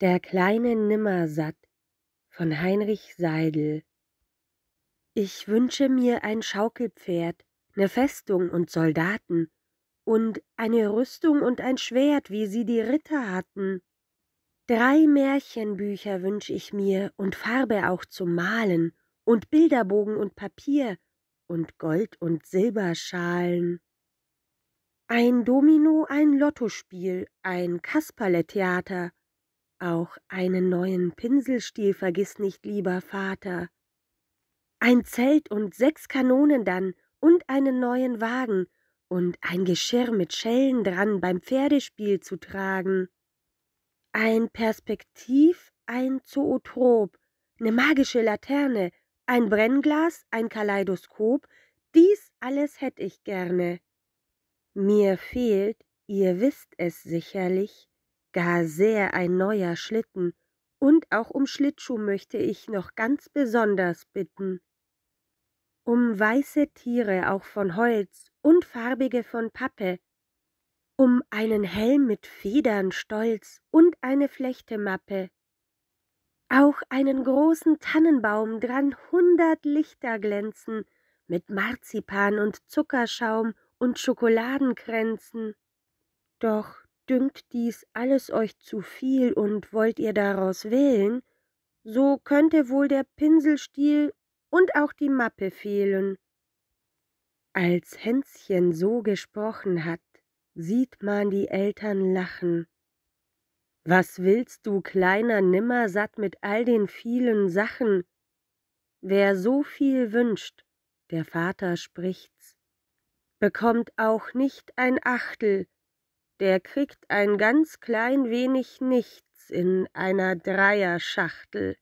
Der kleine Nimmersatt von Heinrich Seidel Ich wünsche mir ein Schaukelpferd, ne Festung und Soldaten und eine Rüstung und ein Schwert, wie sie die Ritter hatten. Drei Märchenbücher wünsch ich mir und Farbe auch zum Malen und Bilderbogen und Papier und Gold- und Silberschalen. Ein Domino, ein Lottospiel, ein Kasperletheater, auch einen neuen Pinselstiel vergiss nicht, lieber Vater. Ein Zelt und sechs Kanonen dann und einen neuen Wagen und ein Geschirr mit Schellen dran beim Pferdespiel zu tragen. Ein Perspektiv, ein Zootrop, ne magische Laterne, ein Brennglas, ein Kaleidoskop, dies alles hätt ich gerne. Mir fehlt, ihr wisst es sicherlich, gar sehr ein neuer Schlitten, und auch um Schlittschuh möchte ich noch ganz besonders bitten. Um weiße Tiere auch von Holz und farbige von Pappe, um einen Helm mit Federn stolz und eine Flechtemappe, auch einen großen Tannenbaum dran hundert Lichter glänzen, mit Marzipan und Zuckerschaum und Schokoladenkränzen. Doch dünkt dies alles euch zu viel und wollt ihr daraus wählen, so könnte wohl der Pinselstiel und auch die Mappe fehlen. Als Hänschen so gesprochen hat, sieht man die Eltern lachen. Was willst du, kleiner Nimmersatt, mit all den vielen Sachen? Wer so viel wünscht, der Vater spricht's, bekommt auch nicht ein Achtel, der kriegt ein ganz klein wenig nichts in einer Dreierschachtel.